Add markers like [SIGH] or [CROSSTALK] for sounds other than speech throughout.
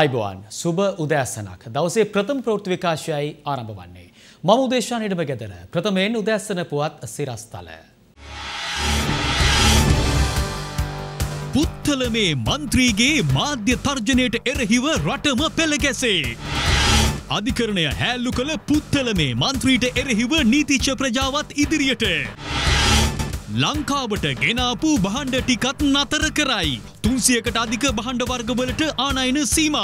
අයිබෝන් සුබ උදෑසනක් දවසේ ප්‍රථම ප්‍රෘති විකාශයයි ආරම්භ වන්නේ. මම උදේශාන් ඉඩම ගෙදර ප්‍රථමයෙන් උදෑසන පුවත් සිරස්ථල. පුත්තල මේ මන්ත්‍රීගේ මාධ්‍ය තර්ජනයට එරහිව රටම පෙළගැසේ. අධිකරණය හැල්ලු කළ පුත්තල මේ මන්ත්‍රීට එරහිව නීතිච්ච ප්‍රජාවත් ඉදිරියට. ලංකාවට ගෙනාපු බහණ්ඩ ටිකත් නතර කරයි. තුන්සියකට අධික බහණ්ඩ වර්ගවලට ආනයින සීම.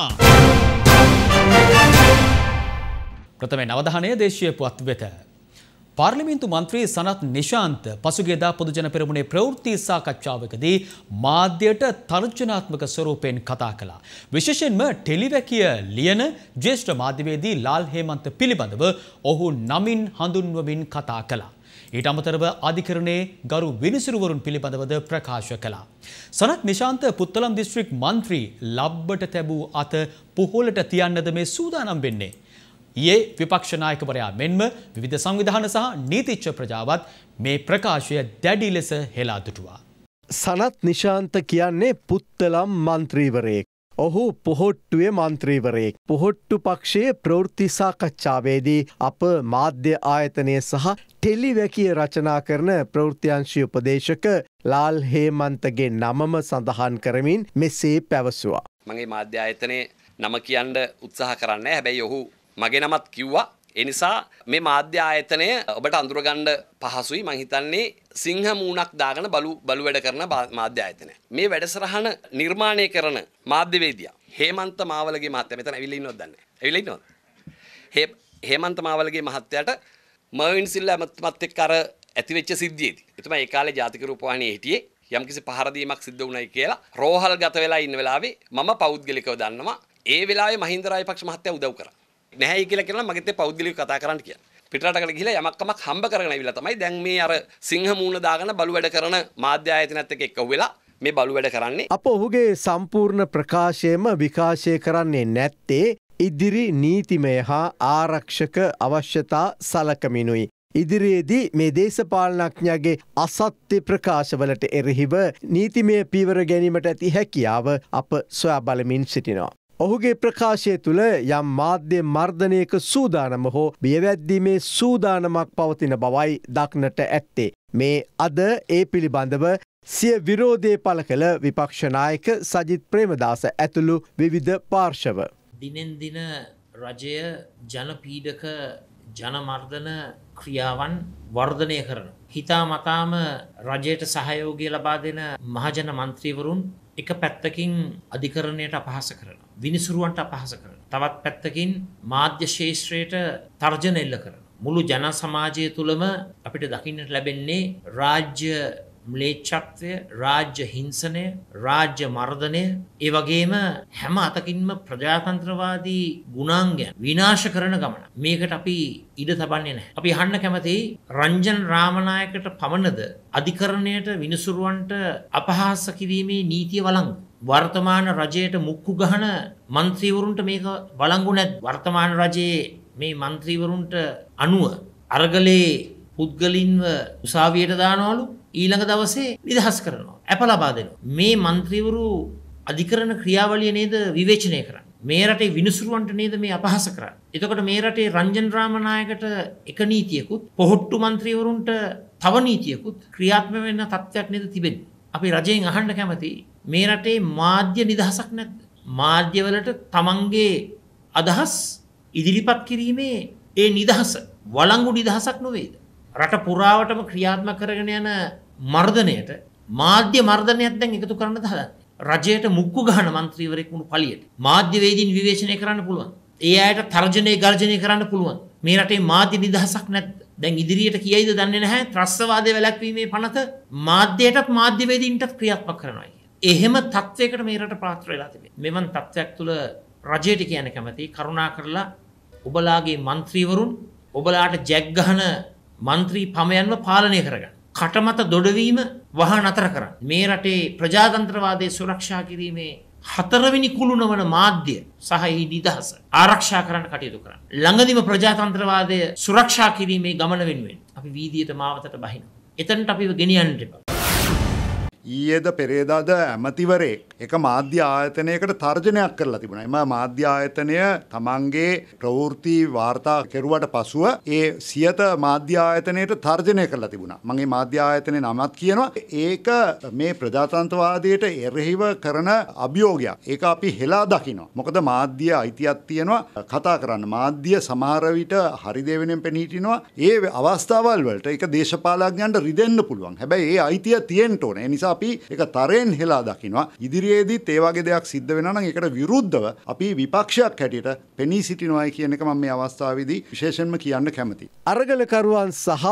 ප්‍රථම නවධානය දේශය පුවත් වෙත. පාර්ලිමින්තු මන්ත්‍රී සනත් නිශාන්ත පසුගේදා පොදුජන පෙරමුණේ ප්‍රවෘත්ති සාකච්ඡාවකදී මාධ්‍යයට තර්ජනාත්මක ස්වරූපයෙන් කතා කළා. විශේෂෙන්ම ටෙලිවැකිය ලියන ජේෂ්ඨ මාධ්‍යවේදී ලාල් හේමන්ත පිළිබඳව ඔහු නමින් හඳුන්වමින් කතා කළා. ඊට අමතරව අධිකරණයේ ගරු විනිසුරුවරුන් පිළිබඳවද ප්‍රකාශ කළා. සනත් නිශාන්ත පුත්තලම් දිස්ත්‍රික් මන්ත්‍රී ලබ්බට තැබූ අත පුහොලට තියන්නද මේ සූදානම් වෙන්නේ. ඒ විපක්ෂනායකවරයා මෙන්ම විධ සංවිධාන සහ නීතිච්ච ප්‍රජාවත් මේ ප්‍රකාශය දැඩි ලෙස හෙලාදුටුවා. සනත් නිශාන්ත කියන්නේ පුත්තලම් මන්ත්‍රීවරයෙක්. ඔහු පොහොට්ටුවේ මන්ත්‍රීවරයෙක්. පොහොට්ටු පක්ෂයේ ප්‍රවෘත්ති සාකච්ඡාවේදී අප මාධ්‍ය ආයතනය සහ ටෙලිවැකිය රචනා කරන ප්‍රවෘත්තිංශී උපදේශක ලාල් හේමන්තගේ නමම සඳහන් කරමින් මෙසේ පැවසුවා. මගේ මාධ්‍ය ආයතනයේ නම කියන්න උත්සාහ කරන්න හැබැයි ඔහු මගේ නමත් කිව්වා ඒ නිසා මේ මාධ්‍ය ආයතනය ඔබට අඳුරගන්න පහසුයි මං හිතන්නේ සිංහ මූණක් දාගෙන බලු බලු වැඩ කරන මාධ්‍ය ආයතනය. මේ වැඩසටහන නිර්මාණය කරන මාධ්‍යවේදියා හේමන්ත මාවලගේ මහත්තයා මෙතන ඇවිල්ලා ඉන්නවද දන්නේ නැහැ. ඇවිල්ලා ඉන්නවද? හේමන්ත මාවලගේ මහත්තයාට මර්වින් සිල්ලා මහත්මත් එක්ක අර ඇතිවෙච්ච සිද්ධියේදී. එතුමා ඒ කාලේ ජාතික රූපවාහිනියේ හිටියේ. යම්කිසි පහර දීමක් සිද්ධ වුණයි කියලා රෝහල් ගත වෙලා ඉන්න වෙලාවේ මම පෞද්ගලිකව දන්නවා ඒ වෙලාවේ මහින්ද රාජපක්ෂ මහත්තයා උදව් කරා. නැහැයි කියලා කියනවා මගෙත් පෞද්ගලිකව කතා කරන්න කියන. පිටරටකට ගිහිලා යමක් කමක් හම්බ කරගෙන ආවිලා තමයි දැන් මේ අර සිංහ මූණ දාගෙන බලු වැඩ කරන මාධ්‍ය ආයතනත් එක්ක එක්ක වෙලා මේ බලු වැඩ කරන්නේ. අප ඔහුගේ සම්පූර්ණ ප්‍රකාශයම විකාශය කරන්නේ නැත්තේ ඉදිරි නීතිමය හා ආරක්ෂක අවශ්‍යතා සලකමිනුයි. ඉදිරියේදී මේ දේශපාලනඥයාගේ අසත්‍ය ප්‍රකාශවලට එරෙහිව නීතිමය පීවර ගැනීමට ඇති හැකියාව අප සොයා බලමින් සිටිනවා. ඔහුගේ ප්‍රකාශය තුළ යම් මාධ්‍ය මර්ධනයක සූදානම හෝ බියවැද්දීමේ සූදානමක් පවතින බවයි දක්නට ඇත්තේ. මේ අද ඒ පිළිබඳව සිය විරෝධය පල කළ විපක්ෂනායක සජිත් ප්‍රේමදාස ඇතුළු විවිධ පාර්ශව. දිනෙන්දින රජය ජනපීඩක ජනමර්ධන ක්‍රියාවන් වර්ධනය කරන. හිතා මතාම රජයට සහයෝගය ලබා දෙන මහජන මන්ත්‍රීවරුන් එක පැත්තකින් අධිකරණයට අපහස කරන. විනිසුරුවන්ට අපහස කරන. තවත් පැත්තකින් මාධ්‍ය ශේෂත්‍රයට තර්ජන එල්ල කරන. මුළු ජන සමාජය තුළම අපිට දකින්නට ලැබෙන්නේ රාජ්‍ය ම්ලේච්චත්වය රාජ්‍ය හිංසනය රාජ්‍ය මර්ධනය ඒ වගේම හැම අතකින්ම ප්‍රජාතන්ත්‍රවාදී ගුණාංගයන් විනාශ කරන ගමන මේකට අපි ඉඩ තබන්නේ නැහැ. අපි අහන්න කැමති රංජන් රාමනායකට පමණද අධිකරණයට විනිසුරුවන්ට අපහාස කිරීමේ නීතිය වළංගු වර්තමාන රජයට මුක්කු ගහන මන්ත්‍රීවරුන්ට මේක බලංගු නැත් වර්තමාන රජයේ මේ මන්ත්‍රීවරුන්ට අනුව අරගලේ පුද්ගලින්ව උසාවියට දානවලු ඊළඟ දවසේ නිදහස් කරනවා ඇප ලබා දෙනවා මේ මන්ත්‍රීවරු අධිකරණ ක්‍රියාවලිය නේද විවේචනය කරන්න මේ රටේ විනිසුරුවන්ට නේද මේ අපහාස කරන්න. එතකොට මේ රටේ රංජන් රාමනායකට එක නීතියකුත් පොහොට්ටු මන්ත්‍රීවරුන්ට තව නීතියකුත් ක්‍රියාත්මක වෙන තත්ත්වයක් නේද තිබෙන්නේ. අපි රජයෙන් අහන්න කැමතියි මේ රටේ මාධ්‍ය නිදහසක් නැද්ද. මාධ්‍යවලට තමන්ගේ අදහස් ඉදිරිපත් කිරීමේ ඒ නිදහස වලංගු නිදහසක් නොවේද. රට පුරාවටම ක්‍රියාත්ම කරගෙන යන මර්ධනයට මාධ්‍ය මර්ධනයක් දැන් එකතු කරන්න හදන්නේ. රජයට මුක්කු ගහන මන්ත්‍රීවරයෙක් වුණු පලියට මාධ්‍යවේදීන් විවේචනය කරන්න පුළුවන්. ඒ අයට තර්ජනය ගර්ජනය කරන්න පුළුවන්. මේ රටේ මාධ්‍ය නිදහසක් නැද්ද. දැන් ඉදිරියට කියයිද දන්නේ නැහැ ත්‍රස්වාදය වැළැක්වීමේ පනත මාධ්‍යයටත් මාධ්‍යවේදීන්ටත් ක්‍රියාත්මක කරනවායි. එහෙම තත්ත්වයකට මේරට පාත්‍ර වෙලා තිබේ මෙවන් තත්ත්වයක් තුළ රජයට කියන කැමති කරුණා කරලා ඔබලාගේ මන්ත්‍රීවරුන් ඔබලාට ජැක්ගහන මන්ත්‍රී පමයන්ව පාලනය කරගන්න කටමත දොඩවීම වහ නතර කර මේ රටේ ප්‍රජාතන්ත්‍රවාදය සුරක්ෂා කිරීමේ හතරවෙනි කුළුණවන මාධ්‍ය සහහි නිදහස ආරක්ෂා කරන්න කටයුතු කරන්න. ළඟදිම ප්‍රජාතන්ත්‍රවාදය සුරක්ෂා කිරීමේ ගමන වෙනුවෙන් අපි වීදියට මාවතට බහින. එතනට අපිව ගෙනියන්නට එපා. ඊයේද පෙරේදාද ඇමතිවරේ එක මාධ්‍ය ආයතනයකට තර්ජනයක් කරලා තිබුණා. එම මාධ්‍ය ආයතනය තමන්ගේ ප්‍රවෘත්ති වාර්තා කෙරුවට පසුව ඒ සියත මාධ්‍ය ආයතනයට තර්ජනය කරලා තිබුණා. මගේ මාධ්‍ය ආයතනයේ නමත් කියනවා ඒක මේ ප්‍රජාතන්ත්‍රවාදයට එරෙහිව කරන අභියෝගයක්. ඒක අපි හෙලා දකිනවා. මොකද මාධ්‍ය අයිතියක් තියෙනවා කතා කරන්න. මාධ්‍ය සමහර විට හරි දෙවෙනෙන් පෙනී සිටිනවා. ඒ අවස්ථාවල් වලට ඒක දේශපාලඥයන්ට රිදෙන්න පුළුවන්. හැබැයි ඒ අයිතිය තියෙන්න ඕනේ. ඒ නිසා අපි ඒක තරෙන් හෙලා දකිනවා. ඉදිරි ඉදිරියේදීත් ඒ වගේ දෙයක් සිද්ධ වෙනවා නම් ඒකට විරුද්ධව අපි විපක්ෂයක් හැටියට පෙනී සිටිනවායි කියන එක මම මේ අවස්ථාවේදී විශේෂයෙන්ම කියන්න කැමතියි. අරගලකරුවන් සහ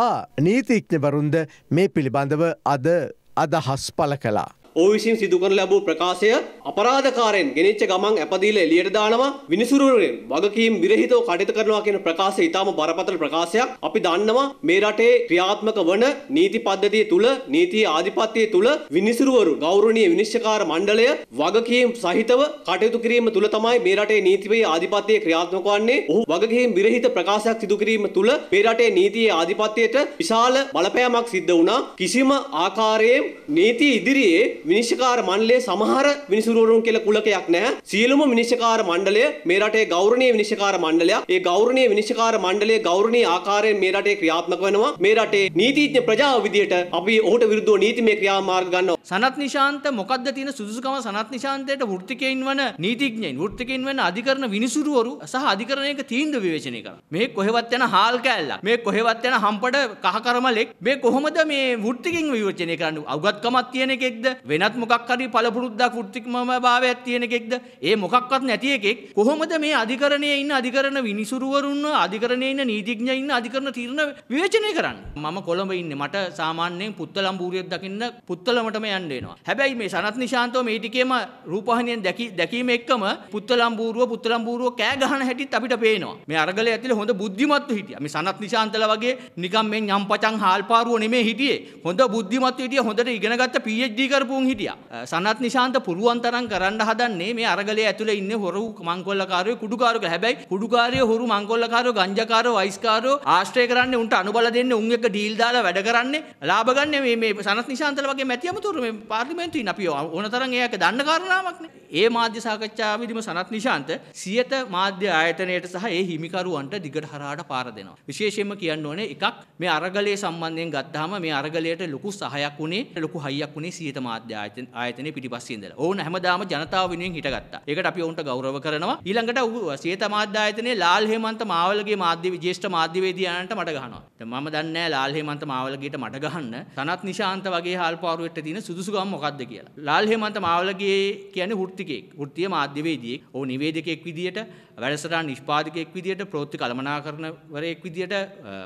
නීතිඥවරුන්ද මේ පිළිබඳව අද අදහස් පළ කළා. ඔහු විසින් සිදු කරන ලැබූ ප්‍රකාශය අපරාධකාරයෙන් ගෙනිච්ච ගමන් ඇපදීලා එළියට දානවා විනිසුරුවරෙන් වගකීම් විරහිතව කටයුතු කරනවා කියන ප්‍රකාශය ඊටම බරපතල ප්‍රකාශයක් අපි දන්නවා මේ රටේ ක්‍රියාත්මක වන නීති පද්ධතිය තුල නීති ආධිපත්‍යය තුල විනිසුරුවරු ගෞරවනීය විනිශ්චයකාර මණ්ඩලය වගකීම් සහිතව කටයුතු කිරීම තුල තමයි මේ රටේ නීතිමය ආධිපත්‍යය ක්‍රියාත්මක වන්නේ ඔහු වගකීම් විරහිත ප්‍රකාශයක් සිදු කිරීම තුල මේ රටේ නීතියේ ආධිපත්‍යයට විශාල බලපෑමක් සිද්ධ වුණා කිසිම ආකාරයේ නීති ඉදිරියේ විනිශ්චකාර මණ්ඩලයේ සමහර විනිසුරුවරුන් කියලා කුලකයක් නැහැ. සියලුම විනිශ්චකාර මණ්ඩලය මේ රටේ ගෞරවනීය විනිශ්චකාර මණ්ඩලයක්. ඒ ගෞරවනීය විනිශ්චකාර මණ්ඩලය ගෞරවනීය ආකාරයෙන් මේ රටේ ක්‍රියාත්මක වෙනවා. මේ රටේ නීතිඥ ප්‍රජාව විදියට අපි ඔහුට විරුද්ධව නීතිමය ක්‍රියාමාර්ග ගන්නවා. සනත් නිශාන්ත මොකද්ද තියෙන සුදුසුකම සනත් නිශාන්තයට වෘත්තිකයින් වන නීතිඥයින් වෘත්තිකයින් වෙන අධිකරණ විනිසුරුවරු සහ අධිකරණයක තීන්දුව විවේචනය කරනවා. මේ කොහෙවත් යන හාල් කෑල්ලක්. මේ කොහෙවත් යන හම්පඩ කහ කරමලෙක්. මේ කොහොමද මේ වෘත්තිකයින් විවේචනය කරන්නේ? අවගත්කමක් තියෙන එකෙක්ද? වෙනත් මොකක්කරි පළපුරුද්දක් ෘත්තිකම භාවයක් තියෙන එකෙක්ද ඒ මොකක්වත් නැති එකෙක් කොහොමද මේ අධිකරණය ඉන්න අධිකරණ විනිසුරුවරුන්න අධිකරණය ඉන්න නීතිඥ ඉන්න අධිකරණ තීරණ විවේචනය කරන්න මම කොළඹ ඉන්න මට සාමාන්‍යයෙන් පුත්තලම් බූරියක් දකින්න පුත්තලමටම යන්න එනවා හැබැයි මේ සනත් නිශාන්තව මේ ටිකේම රූපවාහිනියෙන් දැකි දැකීම එක්කම පුත්තලම් බූරුව පුත්තලම් බූරුව කෑ ගහන හැටිත් අපිට පේනවා මේ අරගලේ ඇතුලේ හොඳ බුද්ධිමත්තු හිටියා මේ සනත් නිශාන්තලා වගේ නිකම් මේ ඤම්පචන් හාල්පාරුව නෙමේ හිටියේ හොඳ බුද්ධිමත්තු හිටියා හොඳට ඉගෙනගත්ත PhD කරපු මුන් හිටිය. සනත් නිශාන්ත පුරුවන් තරන් කරන්න හදන්නේ මේ අරගලේ ඇතුළ ඉන්න හොරු මංකොල්ලකාරය කුඩුකාරක හැබැයි කුඩුකාරය හොරු මංකොල්ලකාර ගංජකාර වයිස්කාරෝ ආශ්‍රය කරන්න උන්ට අනුබල දෙන්න උන් එක ඩීල් දාලා වැඩ කරන්නේ ලාබගන්න මේ සනත් නිශාන්තල වගේ මැතියමතුර මේ පාර්ලිමේන්තුයි අපි ඕන තරන් ඒක දන්න කාරණාවක්නේ. ඒ මාධ්‍ය සාකච්ඡා විදිම සනත් නිශාන්ත සියත මාධ්‍ය ආයතනයට සහ ඒ හිමිකරුවන්ට දිගට හරහාට පාර දෙනවා. විශේෂයෙන්ම කියන්න ඕනේ එකක් මේ අරගලේ සම්බන්ධයෙන් ගත්තාම මේ අරගලයට ලොකු සහයක් වුණේ ලොකු හයියක් වුණේ සියත මාධ්‍ය මාධ්‍ය ආයතන ආයතනයේ පිටිපස්සේ ඉඳලා. ඔවුන් හැමදාම ජනතාව වෙනුවෙන් හිටගත්තා. ඒකට අපි ඔවුන්ට ගෞරව කරනවා. ඊළඟට ඔහු සියත මාධ්‍ය ආයතනයේ ලාල් හේමන්ත මාවලගේ මාධ්‍ය ජ්‍යෙෂ්ඨ මාධ්‍යවේදියාණන්ට මඩ ගහනවා. දැන් මම දන්නේ නැහැ ලාල් හේමන්ත මාවලගේට මඩ ගහන්න සනත් නිශාන්ත වගේ හාල්පාරුවෙට තියෙන සුදුසුකම් මොකක්ද කියලා. ලාල් හේමන්ත මාවලගේ කියන්නේ වෘත්තිකයෙක්. වෘත්තීය මාධ්‍යවේදියෙක්. ඔහු නිවේදකයෙක් විදියට, වැඩසටහන් නිෂ්පාදකයෙක් විදියට, ප්‍රවෘත්ති කළමනාකරණවරයෙක් විදියට,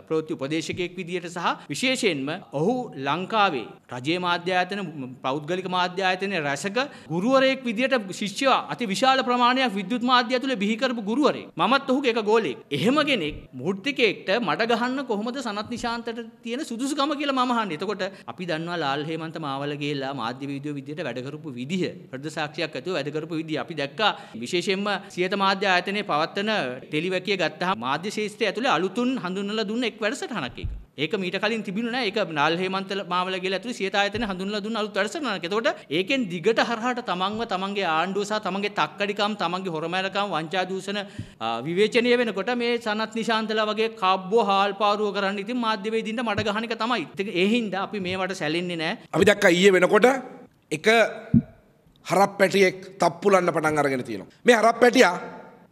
ප්‍රවෘත්ති උපදේශකයෙක් විදියට සහ විශේෂයෙන්ම ඔහු ලංකාවේ රජයේ මාධ්‍ය ආයතන පෞද්ගල පෞද්ගලික මාධ්‍ය ආයතනයේ රැසක ගුරුවරයෙක් විදියට ශිෂ්‍යව අති විශාල ප්‍රමාණයක් විද්‍යුත් මාධ්‍ය ඇතුලේ බිහි කරපු ගුරුවරයෙක්. මමත් ඔහුගේ එක ගෝලෙක්. එහෙම කෙනෙක් මූර්තිකයෙක්ට මඩ ගහන්න කොහොමද සනත් නිශාන්තට තියෙන සුදුසුකම කියලා මම අහන්නේ. එතකොට අපි දන්නවා ලාල් හේමන්ත මාවල ගිහිල්ලා මාධ්‍ය වීඩියෝ විදියට වැඩ කරපු විදිහ, හෘද සාක්ෂියක් ඇතුව වැඩ කරපු විදිහ අපි දැක්කා. විශේෂයෙන්ම සියත මාධ්‍ය ආයතනයේ පවත්වන ටෙලිවැකිය ගත්තාම මාධ්‍ය ශාස්ත්‍රය ඇතුලේ අලුතුන් හඳුන්වලා දුන්න එක් වැඩසටහනක් ඒක. ඒක මීට කලින් තිබුණේ නැහැ. ඒක නාල් හේමන්ත මාවල කියලා ඇතුළු සියත ආයතන හඳුන්වලා දුන්න අලුත් වැඩසටහනක්. එතකොට ඒකෙන් දිගට හරහාට තමන්ව තමන්ගේ ආණ්ඩුව සහ තමන්ගේ තක්කඩිකම්, තමන්ගේ හොරමැලකම්, වංචා දූෂණ විවේචනය වෙනකොට මේ සනත් නිශාන්තලා වගේ කබ්බෝ හාල් පාරුව කරන්න ඉතින් මාධ්‍යවේදීන්ට මඩ ගහන එක තමයි. ඒ හින්දා අපි මේවට සැලෙන්නේ නැහැ. අපි දැක්කා ඊයේ වෙනකොට එක හරප් පැටියෙක් තප්පුලන්න පටන් අරගෙන තියෙනවා. මේ හරප් පැටියා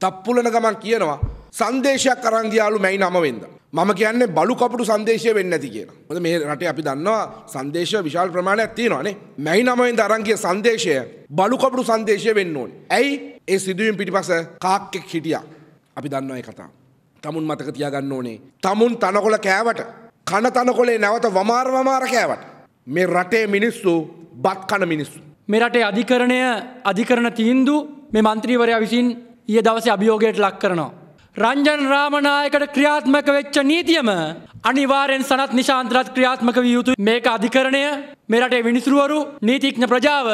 තප්පුලන ගමන් කියනවා සංදේශයක් අරන් ගියාලු මැයි නමවෙන්ද. මම කියන්නේ බලු කපුටු සංදේශය වෙන්න ඇති කියන. මොකද මේ රටේ අපි දන්නවා සංදේශ විශාල ප්‍රමාණයක් තියෙනවානේ. මැයි නමෙන් දරන්ගේ සංදේශය බලු කපුටු සංදේශය වෙන්න ඕනේ. ඇයි? ඒ සිදුවීම් පිටිපස කාක්කෙක් හිටියා. අපි දන්නවා ඒ කතාව. tamun මතක තියාගන්න ඕනේ. tamun තනකොළ කෑවට කන තනකොළේ නැවත වමාර වමාර කෑවට මේ රටේ මිනිස්සු බත් කන මිනිස්සු. මේ රටේ අධිකරණය අධිකරණ තීන්දුව මේ മന്ത്രിවරයා විසින් ඊයේ දවසේ අභියෝගයට ලක් කරනවා. රංජන් රාමනායකට ක්‍රියාත්මක වෙච්ච නීතියම අනිවාරෙන් සනත් නිශාන්තරත් ක්‍රියාත්මක විය යුතු මේක අධිකරණය මෙරටේ විනිසුරුවරු නීතිඥ ප්‍රජාව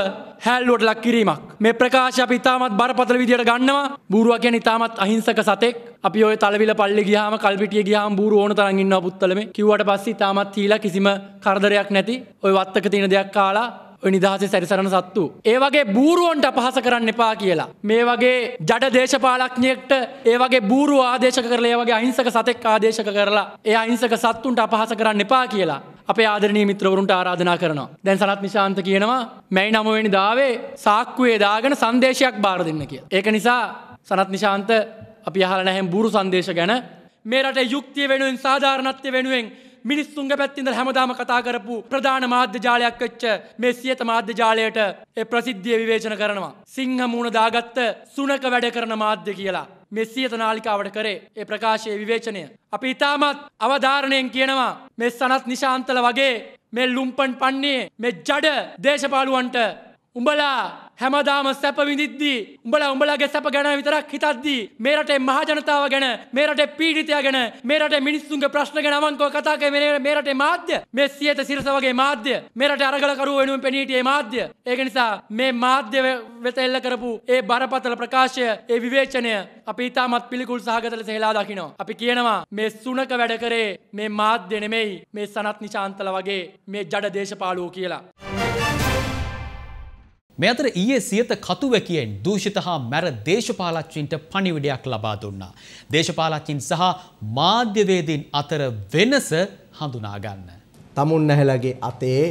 හැල්ලුවට ලක් කිරීමක් මේ ප්‍රකාශ අපි ඉතාමත් බරපතල විදියට ගන්නවා බූරුව කියන්නේ ඉතාමත් අහිංසක සතෙක් අපි ඔය තලවිල පල්ලි ගියාම කල්පිටිය ගියාම බూరు ඕන තරම් ඉන්නවා පුත්තලමේ කිව්වට පස්සේ තාමත් තීලා කිසිම කරදරයක් නැති ඔය වත්තක තියෙන දෙයක් කාලා නිදහස සැරිසරන සත්තු. ඒවගේ බූරුවන්ට අපහස කරන්න එපා කියලා. මේ වගේ ජඩ දේශපාලක්ඥයෙක්ට ඒවගේ බූරු ආදේශ කරලා ඒවගේ අහිංසක සතෙක් ආදේශක කරලා ඒ අහිංසක සත්තුන්ට අපහස කරන්න එපා කියලා. අපේ ආදරනී මිත්‍රවරුන්ට ආරාධනා කරනවා. දැන් සනත් නිශාන්ත කියනවා මැයි නමවෙනි දාවේ සාක්කුවේ දාගෙන සංදේශයක් බාර දෙන්න කිය. ඒක නිසා සනත් නිශාන්ත අපි අහල නැහැම් බුරු සංදේශ ගැන මේ රට යුක්තිය වෙනුවෙන් සාධාරණත්ය වෙනුවෙන් මිනිස්සුන්ග පැත්තිඳ හැමදාම කතා කරපු ප්‍රධාන මාධ්‍යජාලයක් වෙච්ච මේ සියත මාධ්‍යජාලයට ඒ ප්‍රසිද්ධිය විවේචන කරනවා. සිංහ මූුණ දාගත්ත සුනක වැඩ කරන මාධ්‍ය කියලා. මෙ සියත නාලිකාවට කරේ ඒ ප්‍රකාශයේ විවේචනය. අපි ඉතාමත් අවධාරණයෙන් කියනවා මෙ සනත් නිශාන්තල වගේ මේ ලුම්පන් පන්නේ මෙ ජඩ දේශපාලුවන්ට උඹලා හැමදාම සැප විඳිද්දී උඹලා උඹලාගේ සැප ගැන විතරක් හිතද්දී මේ රටේ මහජනතාව ගැන මේ රටේ පීඩිතයා ගැන මේ රටේ මිනිස්සුන්ගේ ප්‍රශ්න ගැන අවංකව කතා කරන්නේ මේ රටේ මාධ්‍ය මේ සියත සිරස වගේ මාධ්‍ය මේ රටේ අරගලකරුවෝ වෙනුවෙන් පෙනී සිටියේ මාධ්‍ය ඒක නිසා මේ මාධ්‍ය වෙත එල්ල කරපු ඒ බරපතල ප්‍රකාශය ඒ විවේචනය අපි ඉතාමත් පිළිකුල් සහගත ලෙස හෙලා දකිනවා අපි කියනවා මේ සුනක වැඩ කරේ මේ මාධ්‍ය නෙමෙයි මේ සනත් නිශාන්තල වගේ මේ ජඩ දේශපාලුවෝ කියලා මේ අතර ඊයේ සියත කතුවැකියෙන් දූෂිත හා මැර දේශපාලච්චින්ට පණිවිඩයක් ලබා දුන්නා. දේශපාලච්චින් සහ මාධ්‍යවේදීන් අතර වෙනස හඳුනා ගන්න. තමුන් නැහැලගේ අතේ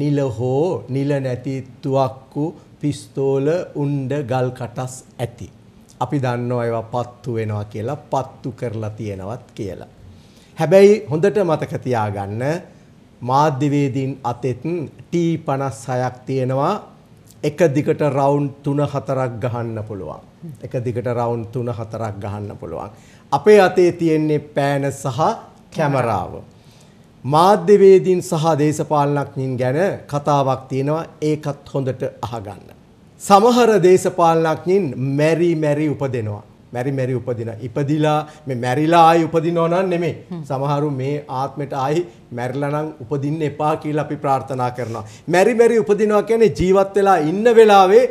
නිල හෝ නිල නැති තුවක්කු පිස්තෝල උණ්ඩ ගල් කටස් ඇති. අපි දන්නවා ඒවා පත්තු වෙනවා කියලා පත්තු කරලා තියෙනවත් කියලා. හැබැයි හොඳට මතක තියාගන්න මාධ්‍යවේදීන් අතෙත් T56ක් තියෙනවා එක දිගට රවුන්් තුන හතරක් ගහන්න පුළුවන්. එක දිගට රවුන්් තුන හතරක් ගහන්න පුළුවන්. අපේ අතේ තියෙන්නේ පෑන සහ කැමරාව. මාධ්‍යවේදීන් සහ දේශපාලනඥයින් ගැන කතාවක් තියෙනවා ඒකත් හොඳට අහගන්න. සමහර දේශපාලනඥයින් මෙරි මෙරි උපදිනවා. මැරි මැරි උපදින. ඉපදිලා මේ මැරිලා ආයි උපදිනව නම් නෙමෙයි. සමහරු මේ ආත්මෙට ආයි මැරිලා නම් උපදින්න එපා කියලා අපි ප්‍රාර්ථනා කරනවා. මැරි මැරි උපදිනවා කියන්නේ ජීවත් වෙලා ඉන්න වෙලාවේ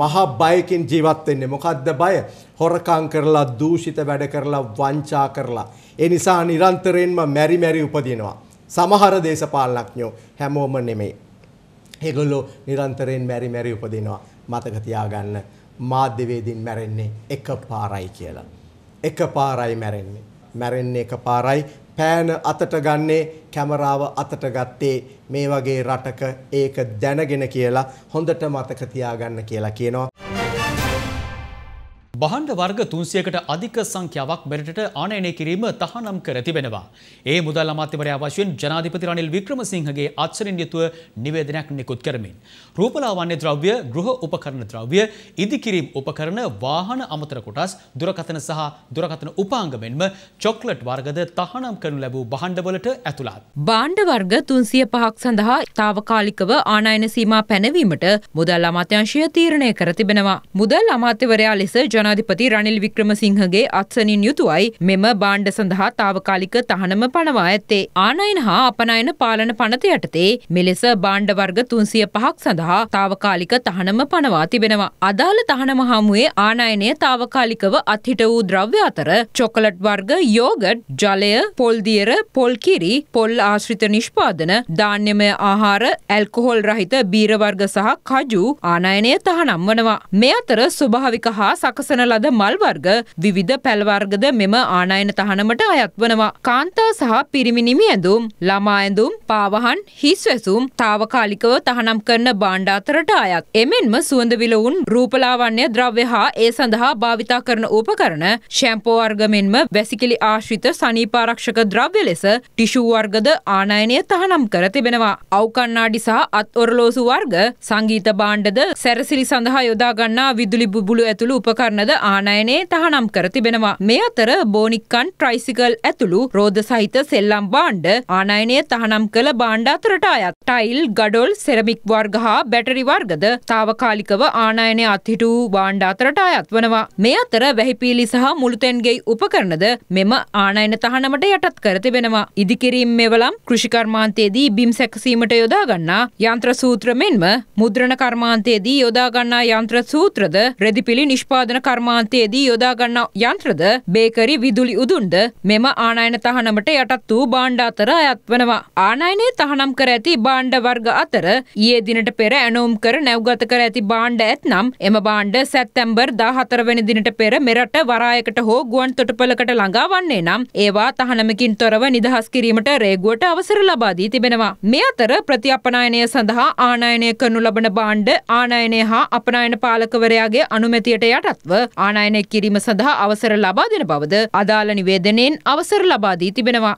මහා බයකින් ජීවත් වෙන්නේ. මොකද්ද බය? හොරකම් කරලා, දූෂිත වැඩ කරලා, වංචා කරලා. ඒ නිසා නිරන්තරයෙන්ම මැරි මැරි උපදිනවා. සමහර දේශපාලනඥයෝ හැමෝම නෙමෙයි. ඒගොල්ලෝ නිරන්තරයෙන් මැරි මැරි උපදිනවා. මතක තියාගන්න. මාධ්‍යවේදීන් මැරෙන්නේ එක පාරයි කියලා. එක පාරයි මැරෙන්නේ. මැරෙන්නේ එක පාරයි පෑන අතට ගන්නේ කැමරාව අතට ගත්තේ මේ වගේ රටක ඒක දැනගෙන කියලා හොඳට මතක තියාගන්න කියලා කියනවා. බහන්ඩ වර්ග තුන්සියකට අධික සංඛ්‍යාවක් මෙරටට ආනයනය කිරීම තහනම් කර තිබෙනවා. ඒ මුදල් අමාත්‍යවරයා වශයෙන් ජනාධිපති රනිල් වික්‍රමසිංහගේ අත්සරින් යුතුව නිවේදනයක් නිකුත් කරමින්. රූපලාවන්‍ය ද්‍රව්‍ය, ගෘහ උපකරණ ද්‍රව්‍ය, ඉදිකිරීම් උපකරණ, වාහන අමතර කොටස්, දුරකථන සහ දුරකථන උපාංග මෙන්ම චොක්ලට් වර්ගද තහනම් කරනු ලැබූ බහන්ඩවලට ඇතුළත්. භාණ්ඩ වර්ග 305ක් සඳහා తాවකාලිකව ආනයන සීමා පැනවීමට මුදල් අමාත්‍යාංශය තීරණය කර තිබෙනවා. මුදල් අමාත්‍යවරයා ලෙස ජනාධිපති රනිල් වික්‍රමසිංහගේ අත්සනින් යුතුවයි මෙම බාණ්ඩ සඳහා తాවකාලික තහනම පනවා ඇත්තේ. ආනයන හා අපනයන පාලන පනත යටතේ මෙලෙස බාණ්ඩ වර්ග 305ක් සඳහා తాවකාලික තහනම පනවා තිබෙනවා. අදාළ තහනම හමුවේ ආනයනය తాවකාලිකව අත්හිට වූ ද්‍රව්‍ය අතර චොකලට් වර්ග, යෝගට්, ජලය, පොල් දියර, පොල් කිරි, පොල් ආශ්‍රිත නිෂ්පාදන, ධාන්‍යමය ආහාර, ඇල්කොහොල් රහිත බීර වර්ග සහ කජු ආනයනය තහනම් වනවා. මේ අතර ස්වභාවික හා සකස සලසන ලද මල් වර්ග විවිධ පැල් වර්ගද මෙම ආනයන තහනමට අයත් වනවා. කාන්තා සහ පිරිමි නිමි ඇඳුම්, ළමා ඇඳුම්, පාවහන්, හිස් වැසුම් తాවකාලිකව තහනම් කරන භාණ්ඩ අතරට අයත්. එමෙන්ම සුවඳ විලවුන්, රූපලාවන්‍ය ද්‍රව්‍ය හා ඒ සඳහා භාවිතා කරන උපකරණ, ෂැම්පූ වර්ග මෙන්ම වැසිකිලි ආශ්‍රිත සනීපාරක්ෂක ද්‍රව්‍ය ලෙස ටිෂු වර්ගද ආනයනය තහනම් කර තිබෙනවා. අවකන්නාඩි සහ අත් ඔරලෝසු වර්ග, සංගීත භාණ්ඩද සැරසිලි සඳහා යොදා ගන්නා විදුලි බුබුළු ඇතුළු උපකරණ කරන්නද ආනයනයේ තහනම් කර තිබෙනවා. මේ අතර බෝනික්කන් ට්‍රයිසිකල් ඇතුළු රෝධ සහිත සෙල්ලම් බාණ්ඩ ආනයනය තහනම් කළ බාණ්ඩ අතරට අයත් ටයිල් ගඩොල් සෙරමික් වර්ග හා බැටරි වර්ගද තාවකාලිකව ආනයනය අත්හිටූ බාණ්ඩ අතරට අයත් වනවා. මේ අතර වැහිපීලි සහ මුළුතැන්ගේ උපකරණද මෙම ආනයන තහනමට යටත් කර තිබෙනවා. ඉදිකිරීම් මෙවලම් කෘෂිකර්මාන්තයේදී බිම් සැකසීමට යොදාගන්නා යන්ත්‍ර සූත්‍ර මෙන්ම මුද්‍රණ කර්මාන්තයේදී යොදාගන්නා යන්ත්‍ර සූත්‍රද රෙදිපිලි නිෂ්පාදන කර්මාන්තයේදී යොදාගන්නා යන්ත්‍රද බේකරි විදුලි උදුන්ද මෙම ආනයන තහනමට යටත් වූ බාණ්ඩ අතර අයත් වනවා. ආනයනයේ තහනම් කර ඇති බාණ්ඩ වර්ග අතර ඊයේ දිනට පෙර ඇනෝම් කර නැව්ගත කර ඇති බාණ්ඩ ඇත්නම් එම බාණ්ඩ සැප්තැම්බර් 14 වෙනි දිනට පෙර මෙරට වරායකට හෝ ගුවන් තොටුපළකට ළඟාවන්නේ නම් ඒවා තහනමකින් තොරව නිදහස් කිරීමට රේගුවට අවසර ලබා දී තිබෙනවා. මේ අතර ප්‍රතිඅපනයනය සඳහා ආනයනය කරනු ලබන බාණ්ඩ ආනයනය හා අපනයන පාලකවරයාගේ අනුමැතියට යටත්ව ආනයනය කිරීම සඳහා අවසර ලබා දෙන බවද අදාළ නිවේදනයෙන් අවසර ලබා දී තිබෙනවා.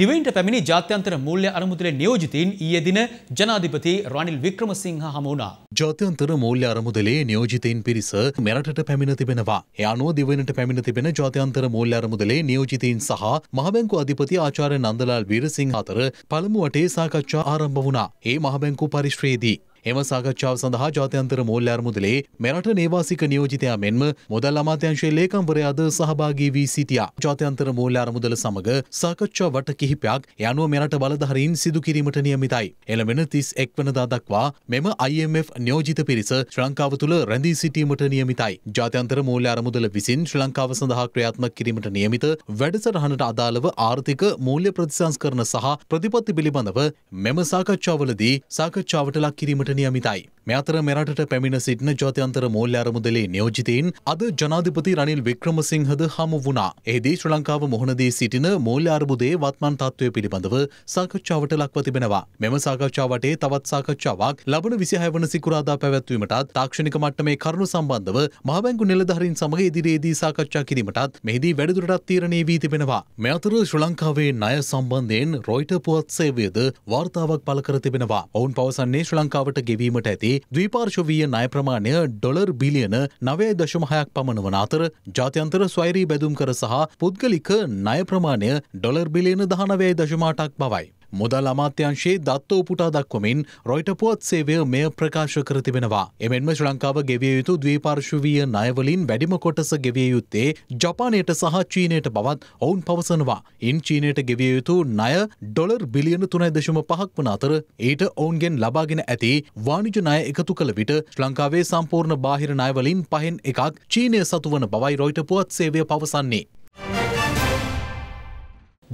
දිවයින්ට පැමිණි ජාත්‍යන්තර මූල්‍ය අරමුදල නියෝජිතීන් ඊයේ දින ජනාධිපති රනිල් වික්‍රමසිංහ හමුණා. ජාත්‍යන්තර මූල්‍ය අරමුදලේ නියෝජිතීන් පිරිස මෙරටට පැමිණ තිබෙනවා. ඒ අනුව දිවයිනට පැමිණ තිබෙන ජාත්‍යන්තර මූල්‍ය අරමුදලේ නියෝජිතීන් සහ මහබැංකු අධිපති ආචාර්ය නන්දලාල් වීරසිංහ අතර පළමු වටේ සාකච්ඡා ආරම්භ වුණා. ඒ මහබැංකු පරිශ්‍රයේදී එම සාකච්ඡාව සඳහා ජාත්‍යන්තර මූල්‍ය අරමුදලේ මෙරට නේවාසික නියෝජිතයා මෙන්ම මුදල් අමාත්‍යංශයේ ලේකම්වරයාද සහභාගී වී සිටියා. ජාත්‍යන්තර මූල්‍ය අරමුදල සමග සාකච්ඡා වට කිහිපයක් යනුව මෙරට බලධාරීන් සිදු කිරීමට නියමිතයි. එළඹෙන 31 වෙනිදා දක්වා මෙම IMF නියෝජිත පිරිස ශ්‍රී ලංකාව තුළ රැඳී සිටීමට නියමිතයි. ජාත්‍යන්තර මූල්‍ය අරමුදල විසින් ශ්‍රී ලංකාව සඳහා ක්‍රියාත්මක කිරීමට නියමිත වැඩසටහනට අදාළව ආර්ථික මූල්‍ය ප්‍රතිසංස්කරණ සහ ප්‍රතිපත්ති පිළිබඳව මෙම සාකච්ඡාවලදී සාකච්ඡාවට ලක් කිරීමට ニアみたい මේ අතර මෙරටට පැමිණ සිටින ජාත්‍යන්තර මූල්‍ය අරමුදලේ නියෝජිතයින් අද ජනාධිපති රනිල් වික්‍රමසිංහද හමු වුණා. එහිදී ශ්‍රී ලංකාව මුහුණ දී සිටින මූල්‍ය අරමුදේ වත්මන් තත්ත්වය පිළිබඳව සාකච්ඡාවට ලක්ව තිබෙනවා. මෙම සාකච්ඡාවටේ තවත් සාකච්ඡාවක් ලබන 26 වන සිකුරාදා පැවැත්වීමටත් තාක්ෂණික මට්ටමේ කරුණු සම්බන්ධව මහබැංකු නිලධාරීන් සමග ඉදිරියේදී සාකච්ඡා කිරීමටත් මෙහිදී වැඩිදුරටත් තීරණය වී තිබෙනවා. මේ අතර ශ්‍රී ලංකාවේ ණය සම්බන්ධයෙන් රොයිටර් පුවත් සේවයද වාර්තාවක් පළ කර තිබෙනවා. ඔවුන් පවසන්නේ ශ්‍රී ලංකාවට ගෙවීමට ඇති වසරේ ද්විපාර්ශවීය ණය ප්‍රමාණය ඩොලර් බිලියන නවය දශමහයක් පමණ වන අතර ජාත්‍යන්තර ස්වෛරී බැදුම් කර සහ පුද්ගලික ණය ප්‍රමාණය ඩොලර් බිලියන දහනවේ දශමාටක් බවයි. මුදල් අමාත්‍යංශයේ දත්තෝ පුටා දක්වමින් රොයිට පුවත් සේවය මෙය ප්‍රකාශ කර තිබෙනවා. එමෙන්ම ශ්‍රී ලංකාව ගෙවිය යුතු ද්විපාර්ශවීය ණයවලින් වැඩිම කොටස ගෙවිය යුත්තේ ජපානයට සහ චීනයට බවත් ඔවුන් පවසනවා. ඉන් චීනයට ගෙවිය යුතු ණය ඩොලර් බිලියන 3.5ක් වන අතර ඊට ඔවුන්ගෙන් ලබාගෙන ඇති වාණිජ ණය එකතු කළ විට ශ්‍රී ලංකාවේ සම්පූර්ණ බාහිර ණයවලින් පහෙන් එකක් චීනය සතුවන බවයි රොයිට පුවත් සේවය පවසන්නේ.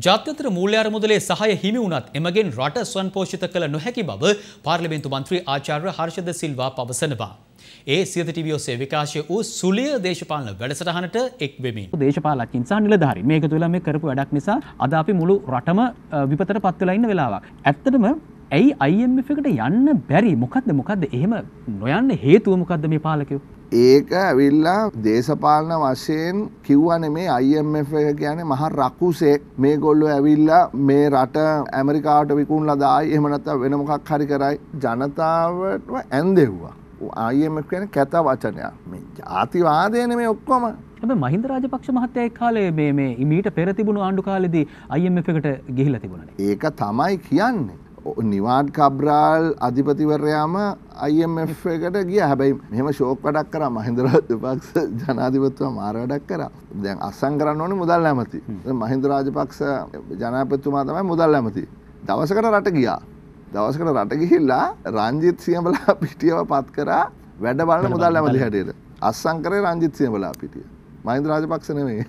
ජාත්‍යන්තර මූල්‍යාර මුදලේ සහාය හිමි වුණත් එමගෙන් රට ස්වන්පෝෂිත කළ නොහැකි බව පාර්ලිමේන්තු මන්ත්‍රී ආචාර්ය හර්ෂද සිල්වා පවසනවා. ඒ සියත ටීවී ඔස්සේ විකාශය වූ සුලිය දේශපාලන වැඩසටහනට එක් වෙමි. දේශපාලකින් සහ නිලධාරීන් මේක තුලා මේ කරපු වැඩක් නිසා අද අපි මුළු රටම විපතට පත් වෙලා ඉන්න වෙලාවක්. ඇත්තටම ඇයි IMF එකට යන්න බැරි? මොකද්ද මොකද්ද එහෙම නොයන්න හේතුව මොකද්ද මේ පාලකයෝ? ඒක ඇවිල්ලා දේශපාලන වශයෙන් කිව්වන මේ IMF එක කියන මහ රකුසේ මේ ගොල්ලො ඇවිල්ලා මේ රට ඇමරිකාට විකුන් ලදායි එහමනත වෙනමොකක් හරි කරයි ජනතාවට ඇන්දෙව්වා. IMF කියන කැත වචනයක් මේ ජාතිවාදයන මේ ඔක්කොම ඇ මහින්ද රාජපක්ෂ මහත්තය කාලේ මේ මීට පෙරතිබුණු ආණ්ඩු කාලෙදී අයම් එකට ගිහිල තිබුණන ඒක තමයි කියන්නේ නිවාඩ් කබ්්‍රාල් අධිපතිවරයාම අයිF එකට ගිය හැබැයි මෙම ශෝක් වැඩක් කර මහින්දර දෙපක්ෂ ජනාධිපත්ව මාරවැඩක් කර දැන් අසං කරන්න ඕන මුදල් ඇමති මහින්ද රාජපක්ෂ ජනාපත්තුමා තමයි මුදල් ඇමති දවසකට රට ගියා දවසකට රට ගිහිල්ලා රංජිත් සියඹලා [LAUGHS] පිටියව පත් කරා වැඩ බලන්න මුදල් ඇමති හැටියට අස්සංකරේ රංජිත් සියඹලා පිටිය මහින්ද රාජපක්ෂ නෙමේ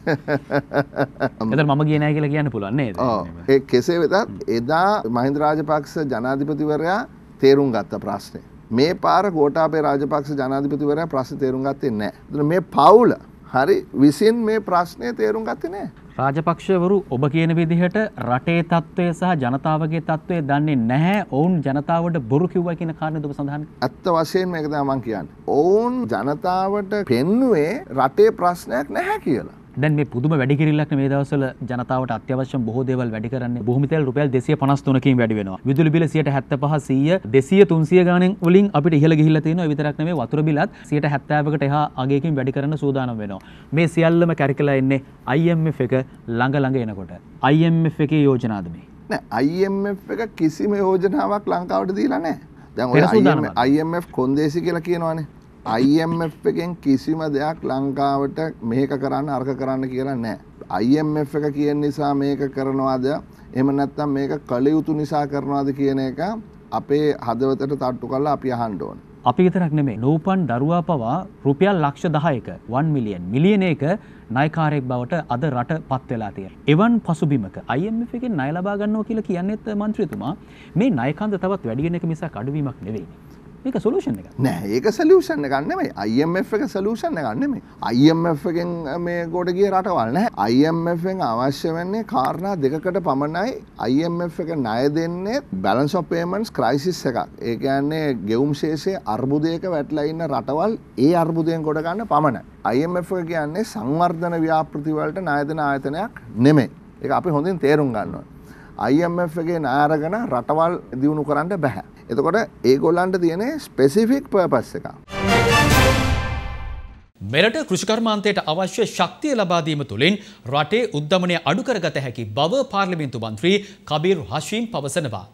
[LAUGHS] එතන මම ගියේ නැහැ කියලා කියන්න පුළුවන් නේද ඔව් ඒ කෙසේ වෙතත් එදා මහින්ද රාජපක්ෂ ජනාධිපතිවරයා තේරුම් ගත්ත ප්‍රශ්නේ මේ පාර ගෝඨාභය රාජපක්ෂ ජනාධිපතිවරයා ප්‍රශ්නේ තේරුම් ගත්තේ නැහැ. මේ පවුල හරි විසින් මේ ප්‍රශ්නේ තේරුම් ගත්තේ නැහැ. රාජපක්ෂවරු ඔබ කියන විදිහට රටේ තත්ත්වය සහ ජනතාවගේ තත්ත්වය දන්නේ නැහැ ඔවුන් ජනතාවට බොරු කිව්වා කියන කාරණේ ඔබ සඳහන් ඇත්ත වශයෙන්ම ඒක තමයි මම කියන්නේ. ඔවුන් ජනතාවට පෙන්නුවේ රටේ ප්‍රශ්නයක් නැහැ කියලා. දැන් මේ පුදුම වැඩි කිරිල්ලක් මේ දවස්වල ජනතාවට අත්‍යවශ්‍ය බොහෝ දේවල් වැඩි කරන්නේ. භූමි තෙල් රුපියල් 253කින් වැඩි වෙනවා. විදුලි බිල 175 100 200 300 ගාණෙන් වලින් අපිට ඉහළ ගිහිල්ලා තියෙනවා. ඒ විතරක් නෙමෙයි වතුර බිලත් 170කට එහා අගයකින් වැඩි කරන්න සූදානම් වෙනවා. මේ සියල්ලම කැරකලා එන්නේ IMF එක ළඟ ළඟ එනකොට. IMF එකේ යෝජනාද මේ? නෑ IMF එක කිසිම යෝජනාවක් ලංකාවට දීලා නෑ. දැන් ඔය IMF කොන්දේසි කියලා කියනවනේ. IMF එකෙන් කිසිම දෙයක් ලංකාවට මේක කරන්න අර්ක කරන්න කියලා නෑ IMF එක කියෙන් නිසා මේක කරනවාද එම නැත්තම් මේක කළයුතු නිසා කරනවාද කියන එක අපේ හදවතට තට්ටු කල්ලා අපි අහන්ඩෝන් අපි විතරක් නෙමේ නූපන් දරුවා පවා රුපියල් ලක්ෂ දහයක 1 මිලියන් මිලියන එක ණයකාරයෙක් බවට අද රට පත් වෙලා තියෙනවා. එවන් පසුබිමක IMF එකෙන් ණය ලබා ගන්නවා කියලා කියන්නේත් මන්ත්‍රීතුමා මේ ණයකන්ද තවත් වැඩි වෙන එක මිසක් අඩුවීමක් නෙවෙයි. ඒක සොලූෂන් එක නෑ ඒක සලියෂන් එකන්නෙමයි අයිF එක සලූෂන් එකන්නෙමේ අයිF එකෙන් මේ ගොඩ ගිය රටවල් නැහැ අයිFෙන් අවශ්‍ය වෙන්නේ කාරණා දෙකකට පමණයි අයිF එක ණය දෙන්නේ බැලන්ස් ඔෆ් පේමන්ට්ස් ක්‍රයිසිස් එකක් ඒ කියන්නේ ගෙවුම් ශේෂයේ අර්බුදයක වැටලා ඉන්න රටවල් ඒ අර්බුදයෙන් ගොඩ ගන්න පමණයි IMF එක කියන්නේ සංවර්ධන ව්‍යාපෘති වලට ණය දෙන ආයතනයක් නෙමෙයි ඒක අපි හොඳින් තේරුම් ගන්න ඕනේ IMF එකෙන් ආරගෙන රටවල් දියුණු කරන්න බැහැ. එතකොට ඒගොල්ලන්ට තියනේ ස්පෙසිෆික් පර්පස් එක. මෙරට කෘෂිකර්මාන්තයට අවශ්‍ය ශක්තිය ලබාදීම තුළින් රටේ උද්ධමනය අඩුකරගත හැකි බව පාර්ලිමින්තු මන්ත්‍රී කබීර් හශීම් පවසනවා.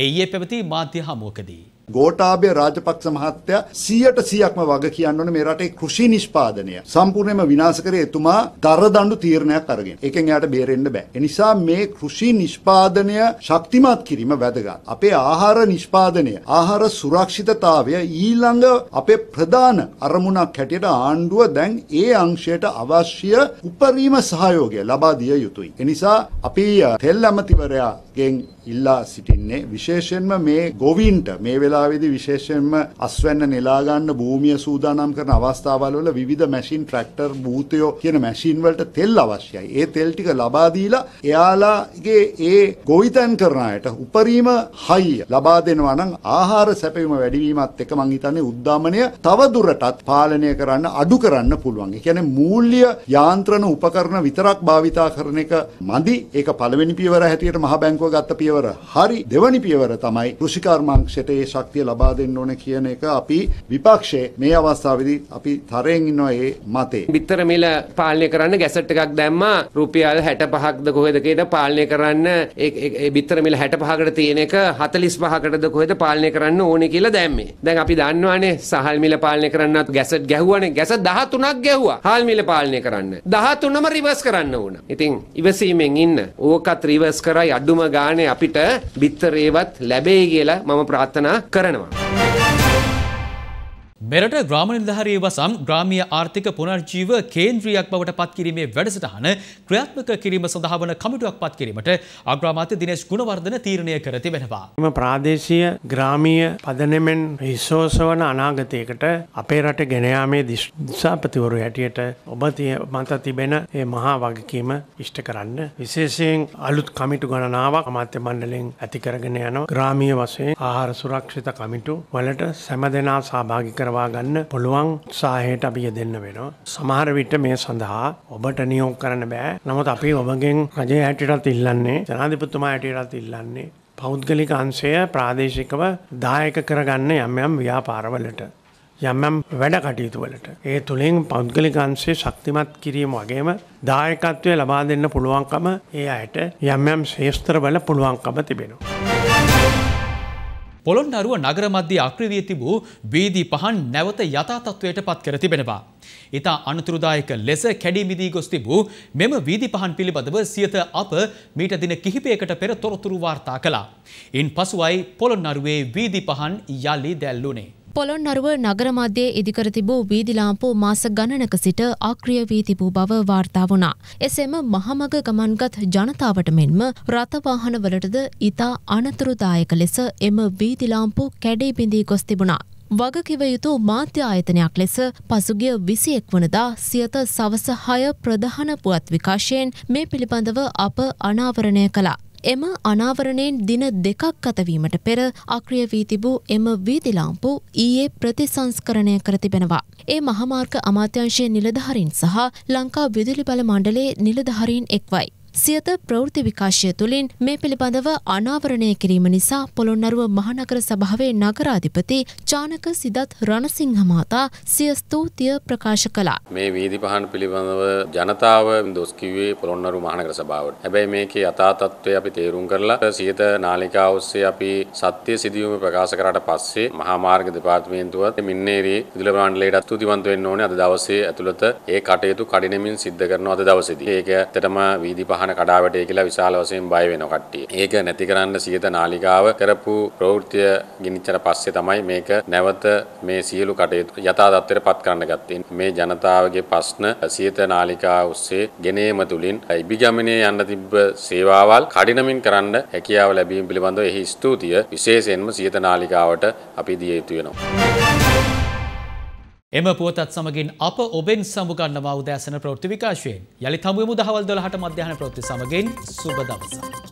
ඒ ඊයේ පැවති මාධ්‍ය හමුවකදී. ගෝඨාභය රාජපක්ෂ මහත්තයා 100%ක්ම වග කියන්න ඕනේ මේ රටේ කෘෂි නිෂ්පාදනය සම්පූර්ණයෙන්ම විනාශ කරේ එතුමා දරදඬු තීරණයක් අරගෙන. ඒකෙන් එයාට බේරෙන්න බෑ. ඒ නිසා මේ කෘෂි නිෂ්පාදනය ශක්තිමත් කිරීම වැදගත්. අපේ ආහාර නිෂ්පාදනය, ආහාර සුරක්ෂිතතාවය ඊළඟ අපේ ප්‍රධාන අරමුණක් හැටියට ආණ්ඩුව දැන් ඒ අංශයට අවශ්‍ය උපරිම සහයෝගය ලබා දිය යුතුයි. ඒ නිසා අපි තෙල් ඇමතිවරයා ගෙන් ඉල්ලා සිටින්නේ විශේෂයෙන්ම මේ ගොවින්ට මේ වෙලාවේදී විශේෂයෙන්ම අස්වැන්න නෙලා ගන්න භූමිය සූදානම් කරන අවස්ථාවල් වල විවිධ මැෂින් ට්‍රැක්ටර් භූතයෝ කියන මැෂින් වලට තෙල් අවශ්‍යයි. ඒ තෙල් ටික ලබා දීලා එයාලාගේ ඒ ගොවිතැන් කරන අයට උපරිම හයිය ලබා දෙනවා නම් ආහාර සැපයීම වැඩි වීමත් එක්ක මං හිතන්නේ උද්දාමනය තව දුරටත් පාලනය කරන්න අඩු කරන්න පුළුවන්. ඒ කියන්නේ මූල්‍ය යාන්ත්‍රණ උපකරණ විතරක් භාවිතා කරන එක මදි. ඒක පළවෙනි පියවර හැටියට මහ බැංකුව සාර්ථකව ගත්ත පියවර. හරි දෙවැනි පියවර තමයි කෘෂිකර්මාංශයට ඒ ශක්තිය ලබා දෙන්න ඕනේ කියන එක අපි විපක්ෂයේ මේ අවස්ථාවේදී අපි තරයෙන් ඉන්නවා ඒ මතේ. බිත්තර මිල පාලනය කරන්න ගැසට් එකක් දැම්මා රුපියල් 65ක්ද කොහෙද කියලා පාලනය කරන්න ඒ බිත්තර මිල 65කට තියෙන එක 45කටද කොහෙද පාලනය කරන්න ඕනේ කියලා දැම්මේ. දැන් අපි දන්නවානේ සහල් මිල පාලනය කරන්නත් ගැසට් ගැහුවානේ ගැසට් 13ක් ගැහුවා. හාල් මිල පාලනය කරන්න. 13ම රිවර්ස් කරන්න ඕන. ඉතින් ඉවසීමෙන් ඉන්න. ඕකත් රිවර්ස් කරයි අඩුම ගානේ අපිට බිත්තරේවත් ලැබෙයි කියලා මම ප්‍රාර්ථනා කරනවා. මෙරට ග්‍රාම නිලධාරී වසම් ග්‍රාමීය ආර්ථික පුනර්ජීව කේන්ද්‍රයක් බවට පත්කිරීමේ වැඩසටහන ක්‍රියාත්මක කිරීම සඳහා වන කමිටුවක් පත්කිරීමට අග්‍රාමාත්‍ය දිනේෂ් ගුණවර්ධන තීරණය කර තිබෙනවා. එම ප්‍රාදේශීය ග්‍රාමීය පදනමෙන් විශ්වාසවන අනාගතයකට අපේ රට ගෙන යාමේ දිසාපතිවරු හැටියට ඔබ මත තිබෙන මේ මහා වගකීම ඉෂ්ට කරන්න විශේෂයෙන් අලුත් කමිටු ගණනාවක් අමාත්‍ය මණ්ඩලයෙන් ඇති කරගෙන යනවා. ග්‍රාමීය වශයෙන් ආහාර සුරක්ෂිත කමිටු වලට සෑම දෙනා සහභාගී කර කරවා ගන්න පුළුවන් සාහයට අපිය දෙන්න වෙනවා. සමහර විට මේ සඳහා ඔබට නියෝග කරන්න බෑ. නමුත් අපි ඔබගෙන් රජය හැටියටත් ඉල්ලන්නේ ජනාධිපතිතුමා හැටියටත් ඉල්ලන්නේ පෞද්ගලික අංශය ප්‍රාදේශිකව දායක කරගන්න යම් යම් ව්‍යාපාරවලට යම්යම් වැඩ කටයුතුවලට ඒ තුළින් පෞද්ගලිකන්සේ ශක්තිමත් කිරීම වගේම දායකත්වය ලබා දෙන්න පුළුවන්කම ඒ අයට යම්යම් ශේෂත්‍රවල පුළුවන්කම තිබෙනවා. පොළොන්නරුව නගර මධ්‍ය අක්‍රවී තිබූ වීදී පහන් නැවත යථාතත්වයට පත් කර තිබෙනවා. ඉතා අනතුරුදායක ලෙස කැඩීමිදී ගොස් තිබූ මෙම වීදි පහන් පිළිබඳව සියත අප මීට දින කිහිපයකට පෙර තොරතුරු වාර්තා කළා. ඉන් පසුවයි පොළොන්නරුවේ වීදි පහන් යළි දැල්ලුනේ. පොළොන්නරුව නගර මධ්‍යයේ ඉදිකර තිබූ වීදිලාම්පු මාස ගණනක සිට අක්‍රිය වී තිබූ බව වාර්තා වුණා. එසේම මහමග ගමන්ගත් ජනතාවට මෙන්ම රථවාහනවලටද ඉතා අනතුරුදායක ලෙස එම වීදිලාම්පු කැඩී බිඳී ගොස් තිබුණා. වගකිව යුතු මාධ්‍ය ආයතනයක් ලෙස පසුගිය විසියෙක් වනදා සියත සවස හය ප්‍රධාන පුවත් විකාශයෙන් මේ පිළිබඳව අප අනාවරණය කළා. එම අනාවරණයෙන් දින දෙකක් ගතවීමට පෙර අක්‍රිය වී තිබූ එම වීදිලාම්පු ඊයේ ප්‍රතිසංස්කරණය කර තිබෙනවා. ඒ මහමාර්ග අමාත්‍යංශයේ නිලධහරින් සහ ලංකා විදුලි බල මණ්ඩලේ නිලධහරින් එක්වයි. සියත ප්‍රවෘති විකාශය තුළින් මේ පිළිබඳව අනාවරණය කිරීම නිසා පොළොන්නරුව මහනගර සභාවේ නගරාධිපති චානක සිදත් රණසිංහ මහතා සිය ස්තුතිය ප්‍රකාශ කළා. මේ වීදි පහන පිළිබඳව ජනතාව දොස් කිව්වේ පොළොන්නරුව මහනගර සභාවට. හැබැයි මේකේ යථා තත්ත්වය අපි තේරුම් කරලා සියත නාලිකාව ඔස්සේ අපි සත්‍ය සිදුවීම ප්‍රකාශ කරාට පස්සේ මහා මාර්ග දෙපාර්තමේන්තුවත් මින්නේරි විදුල මණ්ඩලයට ස්තුතිවන්ත වෙන්න ඕනේ අද දවසේ ඇතුළත ඒ කටයුතු කඩිනමින් සිද්ධ කරනවා අද දවසේදී. ඒක ඇත්තටම වීදි පහන වාහන කඩාවැටේ කියලා විශාල වශයෙන් බය වෙන කට්ටිය. ඒක නැති කරන්න සියත නාලිකාව කරපු ප්‍රවෘත්තිය ගිනිච්චර පස්සේ තමයි මේක නැවත මේ සියලු කටයුතු යථා තත්ත්වයට පත් කරන්න ගත්තේ. මේ ජනතාවගේ ප්‍රශ්න සියත නාලිකාව ඔස්සේ ගෙනීම තුලින් ඉබිගමනේ යන්න තිබ්බ සේවාවල් කඩිනමින් කරන්න හැකියාව ලැබීම පිළිබඳව එහි ස්තුතිය විශේෂයෙන්ම සියත නාලිකාවට අපි දිය යුතු වෙනවා. එම පුවතත් සමගින් අප ඔබෙන් සමුගන්නවා උදෑසන ප්‍රෘති විකාශයෙන් යළි තමුයමු දහවල් දොළහට මධ්‍යහන ප්‍රෘති සමගින් සුබ දවසක්.